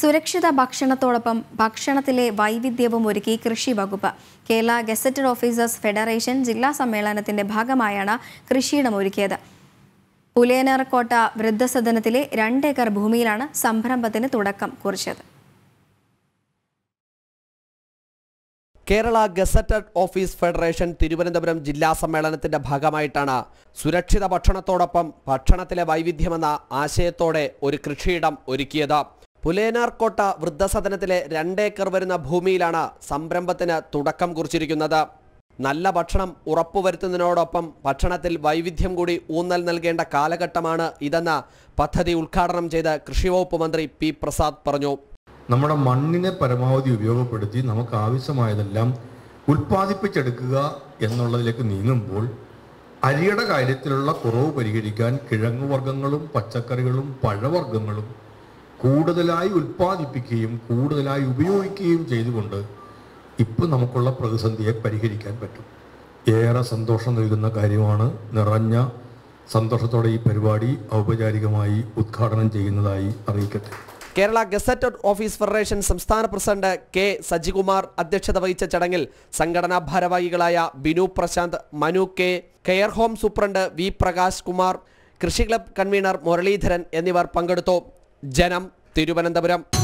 സുരക്ഷിത ഭക്ഷണത്തോടൊപ്പം ഭക്ഷണത്തിലെ വൈവിധ്യവും ഒരുക്കി കൃഷി വകുപ്പ് കേരള ഗസറ്റഡ് ഓഫീസേഴ്സ് ഫെഡറേഷൻ ജില്ലാ സമ്മേളനത്തിന്റെ ഭാഗമായാണ് കൃഷിയിടം ഒരുക്കിയത് പുലേനാർക്കോട്ട വൃദ്ധസദനത്തിലെ രണ്ടേക്കർ ഭൂമിയിലാണ് സംരംഭത്തിന് തുടക്കം കുറിച്ചത് Kerala gazetted office federation Thiruvananthapuram ജില്ലാ സമ്മേളനത്തിന്റെ ഭാഗമായിട്ടാണ് സുരക്ഷിത ഭക്ഷണത്തോടൊപ്പം ഭക്ഷണത്തിലെ വൈവിധ്യമെന്ന ആശയത്തോടെ ഒരു കൃഷിയിടം ഒരുക്കിയത് പുലേനാർക്കോട്ട വൃദ്ധസദനത്തിലെ രണ്ടേക്കർ വരുന്ന ഭൂമിയിലാണ് സംരംഭത്തിന് തുടക്കം കുറിച്ചിരിക്കുന്നത് നല്ല ഭക്ഷണം ഉറപ്പുവരുത്തുന്നതിനോടൊപ്പം ഭക്ഷണത്തിൽ വൈവിധ്യം കൂടി ഊന്നൽ നൽകേണ്ട കാലഘട്ടമാണ് ഇതെന്ന പദ്ധതി ഉദ്ഘാടനം ചെയ്ത കൃഷിവകുപ്പ് മന്ത്രി പി പ്രസാദ് പറഞ്ഞു നമ്മുടെ മണ്ണിനെ പരമാവധി ഉപയോഗപ്പെടുത്തി നമുക്ക് ആവശ്യമായതെല്ലാം ഉൽപ്പാദിപ്പിച്ചെടുക്കുക എന്നുള്ളതിലേക്ക് നീങ്ങുമ്പോൾ അരിയുടെ കാര്യത്തിലുള്ള കുറവ് പരിഹരിക്കാൻ കിഴങ്ങുവർഗ്ഗങ്ങളും പച്ചക്കറികളും പഴവർഗ്ഗങ്ങളും കൂടുതലായി ഉൽപ്പാദിപ്പിക്കുകയും കൂടുതലായി ഉപയോഗിക്കുകയും ചെയ്തുകൊണ്ട് ഇപ്പം നമുക്കുള്ള പ്രതിസന്ധിയെ പരിഹരിക്കാൻ പറ്റും ഏറെ സന്തോഷം നൽകുന്ന കാര്യമാണ് നിറഞ്ഞ സന്തോഷത്തോടെ ഈ പരിപാടി ഔപചാരികമായി ഉദ്ഘാടനം ചെയ്യുന്നതായി അറിയിക്കട്ടെ കേരള ഗസറ്റ് ഓഫീസ് ഫെഡറേഷൻ സംസ്ഥാന പ്രസിഡന്റ് കെ സജികുമാർ അധ്യക്ഷത വഹിച്ച ചടങ്ങിൽ സംഘടനാ ഭാരവാഹികളായ Binu Prashanth Manu K care home superintendent V Prakash Kumar കൃഷി ക്ലബ് കൺവീനർ മുരളീധരൻ എന്നിവർ പങ്കെടുത്തു ജനം തിരുവനന്തപുരം